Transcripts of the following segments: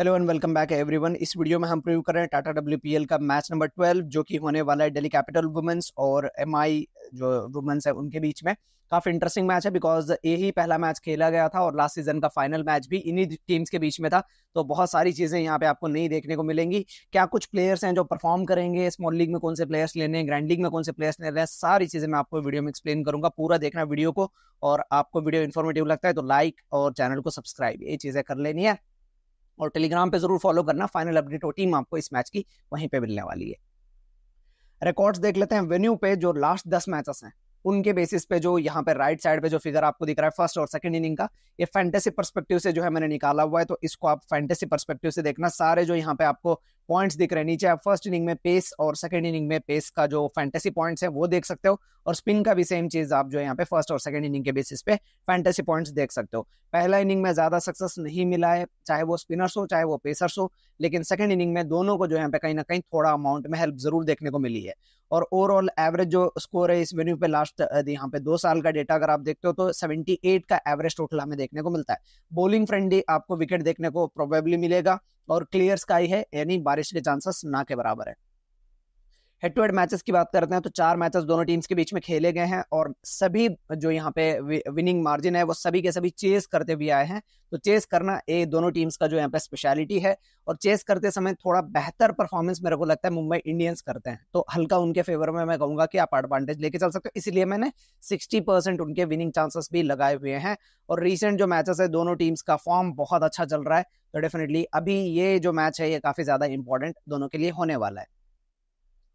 hello and welcome back everyone इस video में हम प्रीव्यू कर रहे हैं टाटा डब्ल्यू का मैच नंबर ट्वेल्व जो कि होने वाला है दिल्ली कैपिटल वुमेंस और एमआई जो वुमेंस है उनके बीच में काफी इंटरेस्टिंग मैच है बिकॉज ये ही पहला मैच खेला गया था और लास्ट सीजन का फाइनल मैच भी इन्हीं टीम्स के बीच में था तो बहुत सारी चीजें यहाँ पे आपको नहीं देखने को मिलेंगी क्या कुछ प्लेयर्स हैं जो परफॉर्म करेंगे स्मॉल लीग में कौन से प्लेयर्स लेने हैं ग्रैंड लीग में कौन से प्लेयर्स ले रहे हैं सारी चीजें मैं आपको वीडियो में एक्सप्लेन करूंगा पूरा देखना वीडियो को और आपको वीडियो इन्फॉर्मेटिव लगता है तो लाइक और चैनल को सब्सक्राइब ये चीजें कर लेनी है और टेलीग्राम पे जरूर फॉलो करना फाइनल अपडेट और टीम आपको इस मैच की वहीं पे मिलने वाली है रिकॉर्ड्स देख लेते हैं वेन्यू पे जो लास्ट दस मैचेस हैं उनके बेसिस पे जो यहाँ पे राइट साइड पे जो फिगर आपको दिख रहा है फर्स्ट और सेकंड इनिंग का ये फैंटेसी परस्पेक्टिव से जो है मैंने निकाला हुआ है तो इसको आप फैंटेसी परस्पेक्टिव से देखना सारे जो यहाँ पे आपको पॉइंट्स दिख रहे हैं नीचे आप फर्स्ट इनिंग में पेस और सेकंड इनिंग में पेस का जो फैंटेसी पॉइंट्स है वो देख सकते हो और स्पिन का भी सेम चीज आप जो यहाँ पे फर्स्ट और सेकंड इनिंग के बेसिस पे फैंटेसी पॉइंट्स देख सकते हो पहला इनिंग में ज्यादा सक्सेस नहीं मिला है चाहे वो स्पिनर्स हो चाहे वो पेसर्स हो लेकिन सेकंड इनिंग में दोनों को जो यहाँ पे कहीं ना कहीं थोड़ा अमाउंट में हेल्प जरूर देखने को मिली है और ओवरऑल एवरेज जो स्कोर है इस वेन्यू पे लास्ट यहाँ पे दो साल का डेटा अगर आप देखते हो तो 78 का एवरेज टोटल हमें देखने को मिलता है बॉलिंग फ्रेंडली आपको विकेट देखने को प्रोबेबली मिलेगा और क्लियर स्काई है यानी बारिश के चांसेस ना के बराबर है हेड टू हेड मैचेस की बात करते हैं तो चार मैचेस दोनों टीम्स के बीच में खेले गए हैं और सभी जो यहाँ पे विनिंग मार्जिन है वो सभी के सभी चेस करते हुए आए हैं तो चेस करना ये दोनों टीम्स का जो यहाँ पे स्पेशलिटी है और चेस करते समय थोड़ा बेहतर परफॉर्मेंस मेरे को लगता है मुंबई इंडियंस करते हैं तो हल्का उनके फेवर में मैं कहूंगा कि आप एडवांटेज लेके चल सकते हो इसलिए मैंने सिक्सटी परसेंट उनके विनिंग चांसेस भी लगाए हुए हैं और रिसेंट जो मैचेस है दोनों टीम्स का फॉर्म बहुत अच्छा चल रहा है तो डेफिनेटली अभी ये जो मैच है ये काफी ज्यादा इंपॉर्टेंट दोनों के लिए होने वाला है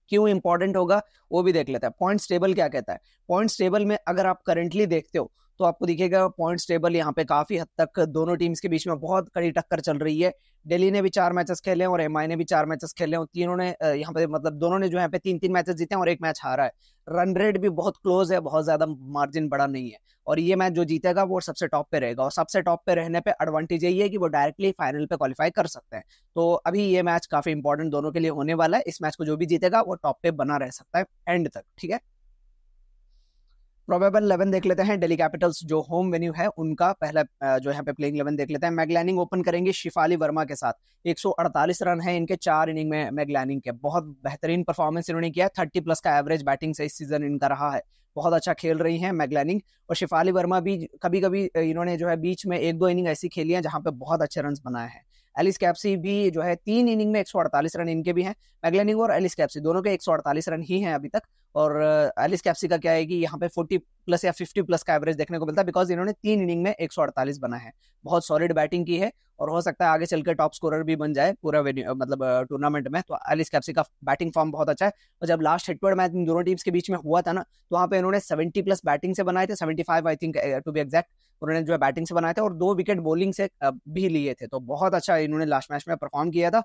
क्यों इंपॉर्टेंट होगा वो भी देख लेता है पॉइंट्स टेबल क्या कहता है पॉइंट्स टेबल में अगर आप करेंटली देखते हो तो आपको दिखेगा पॉइंट्स टेबल यहाँ पे काफ़ी हद तक दोनों टीम्स के बीच में बहुत कड़ी टक्कर चल रही है दिल्ली ने भी चार मैचेस खेले हैं और एम ने भी चार मैचेस खेले हैं तीनों ने यहाँ पे मतलब दोनों ने जो यहाँ पे तीन तीन मैचेस जीते हैं और एक मैच हारा है रन रेट भी बहुत क्लोज है बहुत ज़्यादा मार्जिन बड़ा नहीं है और ये मैच जो जीतेगा वो सबसे टॉप पे रहेगा और सबसे टॉप पे रहने पे एडवांटेज यही है कि वो डायरेक्टली फाइनल पे क्वालिफाई कर सकते हैं तो अभी ये मैच काफ़ी इंपॉर्टेंट दोनों के लिए होने वाला है इस मैच को जो भी जीतेगा वो टॉप पे बना रह सकता है एंड तक ठीक है प्रोबेबल इलेवन देख लेते हैं डेली कैपिटल्स जो होम वेन्यू है उनका पहला जो यहाँ पे प्लेइंग इलेवन देख लेते हैं मैगलैनिंग ओपन करेंगे शिफाली वर्मा के साथ 148 रन है इनके चार इनिंग में मैगलैनिंग के बहुत बेहतरीन परफॉर्मेंस इन्होंने किया थर्टी प्लस का एवरेज बैटिंग से इस सीजन इनका रहा है बहुत अच्छा खेल रही हैं मैगलैनिंग और शिफाली वर्मा भी कभी कभी इन्होंने जो है बीच में एक दो इनिंग ऐसी खेली है जहाँ पे बहुत अच्छे रन बनाए हैं एलिस कैप्सी भी जो है तीन इनिंग में 148 रन इनके भी हैं मैगलैनिंग और एलिस कैप्सी दोनों के 148 रन ही हैं अभी तक और एलिस कैप्सी का क्या है कि यहाँ पे 40 प्लस या 50 प्लस का एवरेज देखने को मिलता है बिकॉज इन्होंने तीन इनिंग में 148 बना है बहुत सॉलिड बैटिंग की है और हो सकता है आगे चलकर टॉप स्कोरर भी बन जाए पूरा मतलब टूर्नामेंट में तो एलिस कैप्सी का बैटिंग फॉर्म बहुत अच्छा है और जब लास्ट हेटवर्ड मैच इन दोनों टीम्स के बीच में हुआ था ना तो वहाँ पे इन्होंने सेवेंटी प्लस बैटिंग से बनाए थे seventy I think to be exact उन्होंने जो है बैटिंग से बनाए थे और दो विकेट बॉलिंग से भी लिए थे तो बहुत अच्छा इन्होंने लास्ट मैच में परफॉर्म किया था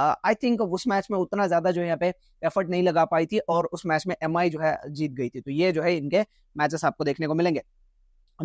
आई थिंक उस मैच में उतना ज्यादा जो है यहाँ पे एफर्ट नहीं लगा पाई थी और उस मैच में एम जो है जीत गई थी तो ये जो है इनके मैचेस आपको देखने को मिलेंगे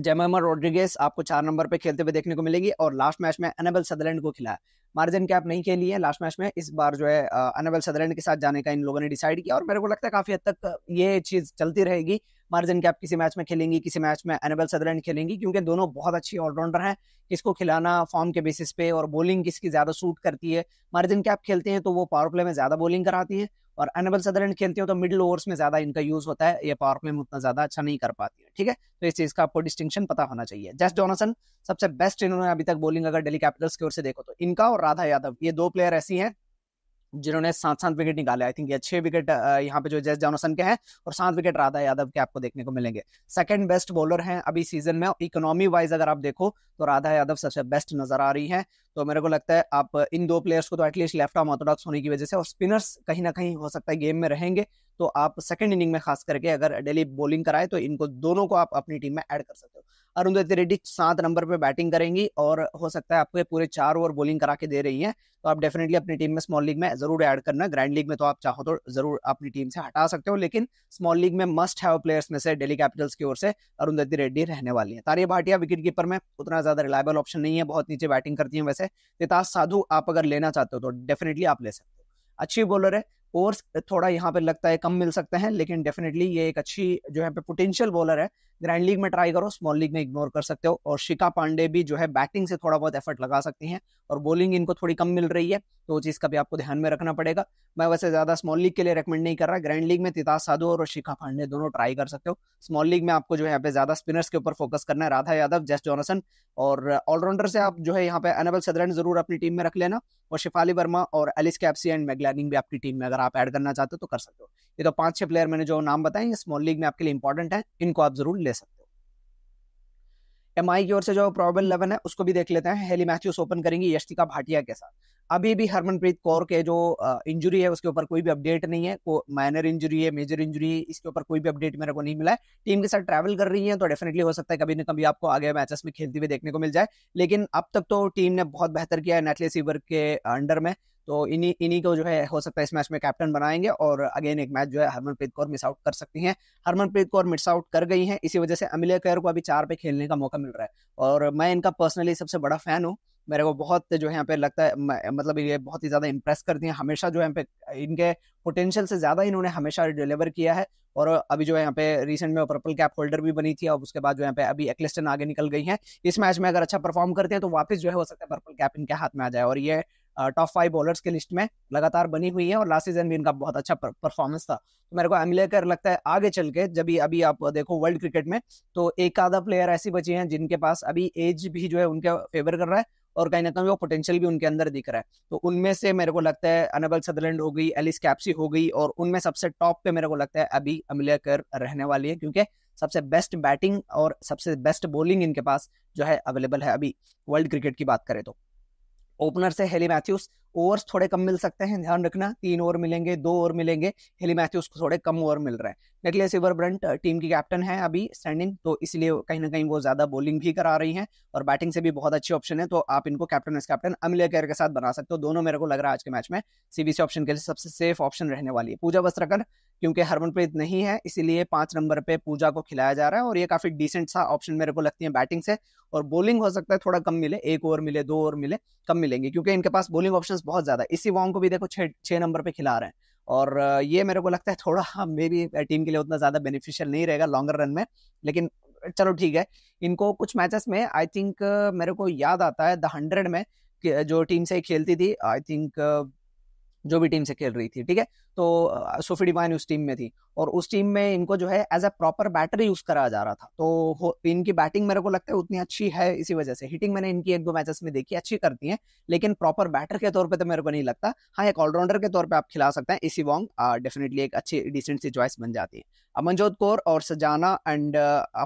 जेमेमर रोड्रिगेस आपको चार नंबर पे खेलते हुए देखने को मिलेगी और लास्ट मैच में अनेबल सदरलैंड को खिलाया मार्जिन कैप नहीं खेली है लास्ट मैच में इस बार जो है अनेबल सदरलैंड के साथ जाने का इन लोगों ने डिसाइड किया और मेरे को लगता है काफी हद तक ये चीज चलती रहेगी मार्जिन कैप किसी मैच में खेलेंगी किसी मैच में एनेबल सदरलैंड खेलेंगी क्योंकि दोनों बहुत अच्छी ऑलराउंडर हैं किसको खिलाना फॉर्म के बेसिस पे और बॉलिंग किसकी ज्यादा सूट करती है मार्जिन कैप खेलते हैं तो वो पावर प्ले में ज्यादा बॉलिंग कराती है और एनेबल सदरलैंड खेलते हो तो मिडिल ओवर्स में ज्यादा इनका यूज होता है ये पावर प्ले में उतना ज्यादा अच्छा नहीं कर पाती है ठीक है तो इस चीज का आपको डिस्टिंक्शन पता होना चाहिए जस्ट डोनासन सबसे बेस्ट इन्होंने अभी तक बॉलिंग अगर डेली कैपिटल्स की ओर से देखो तो इनका और राधा यादव ये दो प्लेयर ऐसी हैं जिन्होंने सात सात विकेट निकाले आई थिंक ये छह विकेट यहाँ पे जो जैस जॉनसन के हैं और सात विकेट राधा यादव के आपको देखने को मिलेंगे सेकंड बेस्ट बॉलर हैं अभी सीजन में इकोनॉमी वाइज अगर आप देखो तो राधा यादव सबसे बेस्ट नजर आ रही है तो मेरे को लगता है आप इन दो प्लेयर्स को तो एटलीस्ट लेफ्ट आर्म ऑर्थोडॉक्स होने की वजह से और स्पिनर्स कहीं ना कहीं हो सकता है गेम में रहेंगे तो आप सेकंड इनिंग में खास करके अगर डेली बॉलिंग कराए तो इनको दोनों को आप अपनी टीम में ऐड कर सकते हो अरुंधति रेड्डी सात नंबर पर बैटिंग करेंगी और हो सकता है आपके पूरे चार ओवर बॉलिंग करा के दे रही है तो आप डेफिनेटली अपनी टीम में स्मॉल लीग में जरूर ऐड करना ग्रैंड लीग में तो आप चाहो तो जरूर अपनी टीम से हटा सकते हो लेकिन स्मॉल लीग में मस्ट हैव प्लेयर्स में से डेली कैपिटल्स की ओर से अरुंधति रेड्डी रहने वाली है तारिया भाटिया विकेट कीपर में उतना ज्यादा रिलायबल ऑप्शन नहीं है बहुत नीचे बैटिंग करती है वैसे है नेताज साधु आप अगर लेना चाहते हो तो डेफिनेटली आप ले सकते हो अच्छी बॉलर है कोर्स थोड़ा यहाँ पे लगता है कम मिल सकते हैं लेकिन डेफिनेटली ये एक अच्छी जो है पोटेंशियल बॉलर है ग्रैंड लीग में ट्राई करो स्मॉल लीग में इग्नोर कर सकते हो और शिका पांडे भी जो है बैटिंग से थोड़ा बहुत एफर्ट लगा सकती हैं और बॉलिंग इनको थोड़ी कम मिल रही है तो वो चीज़ का भी आपको ध्यान में रखना पड़ेगा मैं वैसे ज़्यादा स्मॉल लीग के लिए रेकमेंड नहीं कर रहा ग्रैंड लीग में तिताज साधु और शिखा पांडे दोनों ट्राई कर सकते हो स्मॉल लीग में आपको जो है यहाँ पे ज़्यादा स्पिनर्स के ऊपर फोकस करना है राधा यादव जेस जॉनसन और ऑलराउंडर से आप जो है यहाँ पे अनबल सदरन जरूर अपनी टीम में रख लेना और शिफाली वर्मा और एलिस कैप्सी एंड मैगलैनिंग भी आपकी टीम में अगर आप ऐड करना चाहते हो तो कर सकते हो ये तो पांच छह प्लेयर मैंने जो नाम बताए स्मॉल लीग में आपके लिए इंपॉर्टेंट है इनको आप जरूर ले सकते हो एम की ओर से जो प्रॉबल इलेवन है उसको भी देख लेते हैं हेली मैथ्यूस ओपन करेंगी यशिका भाटिया के साथ अभी भी हरमनप्रीत कौर के जो इंजरी है उसके ऊपर कोई भी अपडेट नहीं है को माइनर इंजरी है मेजर इंजरी है इसके ऊपर कोई भी अपडेट मेरे को नहीं मिला है टीम के साथ ट्रैवल कर रही है तो डेफिनेटली हो सकता है कभी ना कभी आपको आगे मैचेस में खेलती हुए देखने को मिल जाए लेकिन अब तक तो टीम ने बहुत बेहतर किया है नेटले सीवर के अंडर में तो इन्हीं इन्हीं को जो है हो सकता है इस मैच में कैप्टन बनाएंगे और अगेन एक मैच जो है हरमनप्रीत कौर मिस आउट कर सकती हैं हरमनप्रीत कौर मिस आउट कर गई हैं इसी वजह से अमिलिया कैर को अभी चार पे खेलने का मौका मिल रहा है और मैं इनका पर्सनली सबसे बड़ा फैन हूँ मेरे को बहुत जो है यहाँ पे लगता है मतलब ये बहुत ही ज़्यादा इम्प्रेस करती हैं हमेशा जो है यहाँ पे इनके पोटेंशियल से ज़्यादा इन्होंने हमेशा डिलीवर किया है और अभी जो है यहाँ पे रिसेंट में पर्पल कैप होल्डर भी बनी थी और उसके बाद जो यहाँ पे अभी एक्लिस्टन आगे निकल गई हैं इस मैच में अगर अच्छा परफॉर्म करते हैं तो वापस जो है हो सकता है पर्पल कैप इनके हाथ में आ जाए और ये टॉप फाइव बॉलर्स के लिस्ट में लगातार बनी हुई है और लास्ट सीजन भी इनका बहुत अच्छा परफॉर्मेंस था तो मेरे को एमलेकर लगता है आगे चल के जब भी अभी आप देखो वर्ल्ड क्रिकेट में तो एक आधा प्लेयर ऐसी बची हैं जिनके पास अभी एज भी जो है उनके फेवर कर रहा है और कहीं ना कहीं वो पोटेंशियल भी उनके अंदर दिख रहा है तो उनमें से मेरे को लगता है अनबल सदरलैंड हो गई एलिस कैप्सी हो गई और उनमें सबसे टॉप पे मेरे को लगता है अभी अमलेकर रहने वाली है क्योंकि सबसे बेस्ट बैटिंग और सबसे बेस्ट बॉलिंग इनके पास जो है अवेलेबल है अभी वर्ल्ड क्रिकेट की बात करें तो ओपनर से हेली मैथ्यूस ओवर्स थोड़े कम मिल सकते हैं ध्यान रखना तीन ओवर मिलेंगे दो ओवर मिलेंगे हेली मैथ्यूज को थोड़े कम ओवर मिल रहे हैं निकलेस ब्रंट टीम की कैप्टन है अभी स्टैंडिंग तो इसलिए कहीं ना कहीं वो ज़्यादा बॉलिंग भी करा रही हैं और बैटिंग से भी बहुत अच्छी ऑप्शन है तो आप इनको captain as captain Amelia Kerr के साथ बना सकते हो दोनों मेरे को लग रहा है आज के मैच में सीबीसी ऑप्शन के लिए सबसे सेफ ऑप्शन रहने वाली है पूजा वस्त्रकर क्योंकि हरमनप्रीत नहीं है इसीलिए पांच नंबर पे पूजा को खिलाया जा रहा है और ये काफी डिसेंट सा ऑप्शन मेरे को लगती है बैटिंग से और बॉलिंग हो सकता है थोड़ा कम मिले एक ओवर मिले दो ओवर मिले कम मिलेंगे क्योंकि इनके पास बॉलिंग ऑप्शन बहुत ज़्यादा इसी वॉन्ग को भी देखो छह नंबर पे खिला रहे हैं और ये मेरे को लगता है थोड़ा मे बी टीम के लिए उतना ज़्यादा बेनिफिशियल नहीं रहेगा लॉन्गर रन में लेकिन चलो ठीक है इनको कुछ मैचेस में आई थिंक मेरे को याद आता है द हंड्रेड में जो टीम से खेलती थी आई थिंक जो भी टीम से खेल रही थी ठीक है तो सोफी डिवाइन उस टीम में थी और उस टीम में इनको जो है as a proper batter use करा जा रहा था तो इनकी बैटिंग मेरे को लगता है उतनी अच्छी है इसी वजह से हिटिंग मैंने इनकी एक दो मैचेस में देखी अच्छी करती है लेकिन प्रॉपर बैटर के तौर पर तो मेरे को नहीं लगता हाँ एक ऑलराउंडर के तौर पर आप खिला सकते हैं इसी वॉन्ग डेफिनेटली एक अच्छी डिसेंट सी चॉइस बन जाती है अमनजोत कौर और सजाना एंड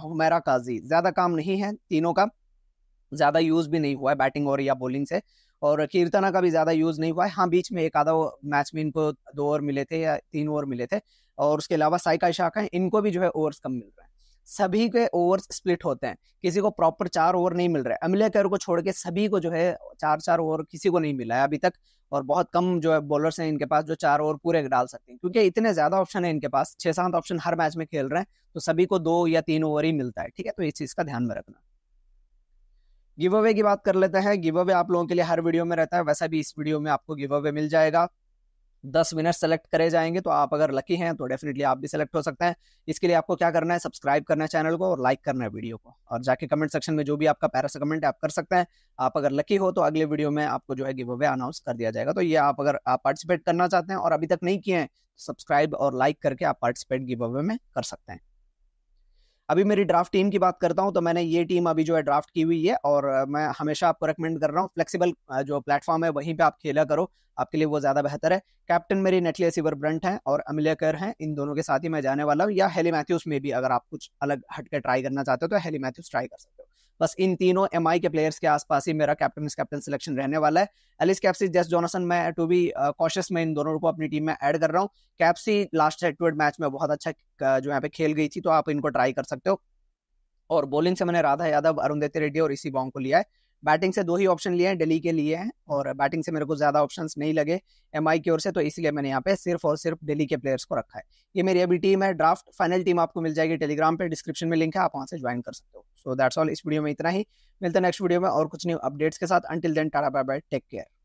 हुमेरा काजी ज्यादा काम नहीं है तीनों का ज्यादा यूज भी नहीं हुआ है बैटिंग और या बॉलिंग से और कीर्तना का भी ज्यादा यूज नहीं हुआ है हाँ बीच में एक आधा मैच में इनको दो ओवर मिले थे या तीन ओवर मिले थे और उसके अलावा साइका है इनको भी जो है ओवर्स कम मिल रहे हैं सभी के ओवर्स स्प्लिट होते हैं किसी को प्रॉपर चार ओवर नहीं मिल रहा है अमले कैर को छोड़ के सभी को जो है चार चार ओवर किसी को नहीं मिला है अभी तक और बहुत कम जो है बॉलर्स हैं इनके पास जो चार ओवर पूरे डाल सकते हैं क्योंकि इतने ज्यादा ऑप्शन है इनके पास छह सात ऑप्शन हर मैच में खेल रहे हैं तो सभी को दो या तीन ओवर ही मिलता है ठीक है तो इस चीज का ध्यान में रखना गिव अवे की बात कर लेते हैं गिव अवे आप लोगों के लिए हर वीडियो में रहता है वैसा भी इस वीडियो में आपको गिव अवे मिल जाएगा दस विनर सेलेक्ट करे जाएंगे तो आप अगर लकी हैं तो डेफिनेटली आप भी सेलेक्ट हो सकते हैं इसके लिए आपको क्या करना है सब्सक्राइब करना है चैनल को और लाइक करना है वीडियो को और जाके कमेंट सेक्शन में जो भी आपका पैरा कमेंट है आप कर सकते हैं आप अगर लकी हो तो अगले वीडियो में आपको जो है गिव अवे अनाउंस कर दिया जाएगा तो ये आप अगर आप पार्टिसिपेट करना चाहते हैं और अभी तक नहीं किए हैं तो सब्सक्राइब और लाइक करके आप पार्टिसिपेट गिव अवे में कर सकते हैं अभी मेरी ड्राफ्ट टीम की बात करता हूँ तो मैंने ये टीम अभी जो है ड्राफ्ट की हुई है और मैं हमेशा आपको रिकमेंड कर रहा हूँ फ्लेक्सिबल जो प्लेटफॉर्म है वहीं पर आप खेला करो आपके लिए वो ज़्यादा बेहतर है कैप्टन मेरी नेटले सिवर ब्रंट है और अमिले कर हैं इन दोनों के साथ ही मैं जाने वाला हूँ या हेली मैथ्यूस में भी अगर आप कुछ अलग हटकर ट्राई करना चाहते हो तो हेली मैथ्यूज ट्राई कर सकते हो बस इन तीनों एम के प्लेयर्स के आसपास ही मेरा कैप्टन कैप्टन सिलेक्शन रहने वाला है एलिस कैप्सी जेस जोनसन मैं टू बी कॉशियस मैं इन दोनों को अपनी टीम में ऐड कर रहा हूँ Capsey last head to head match में बहुत अच्छा uh, जो यहाँ पे खेल गई थी तो आप इनको ट्राई कर सकते हो और बोलिंग से मैंने राधा यादव अरुण देते रेड्डी और इसी बॉन्ग को लिया है बैटिंग से दो ही ऑप्शन लिए हैं दिल्ली के लिए हैं और बैटिंग से मेरे को ज़्यादा ऑप्शन नहीं लगे एम की ओर से तो इसलिए मैंने यहाँ पे सिर्फ और सिर्फ दिल्ली के प्लेयर्स को रखा है ये मेरी अभी टीम है ड्राफ्ट फाइनल टीम आपको मिल जाएगी टेलीग्राम पर डिस्क्रिप्शन में लिंक है आप वहाँ से ज्वाइन कर सकते हो सो दैट्स ऑल इस वीडियो में इतना ही मिलता है नेक्स्ट वीडियो में और कुछ न्यू अपडेट्स के साथ until then tata bye bye take care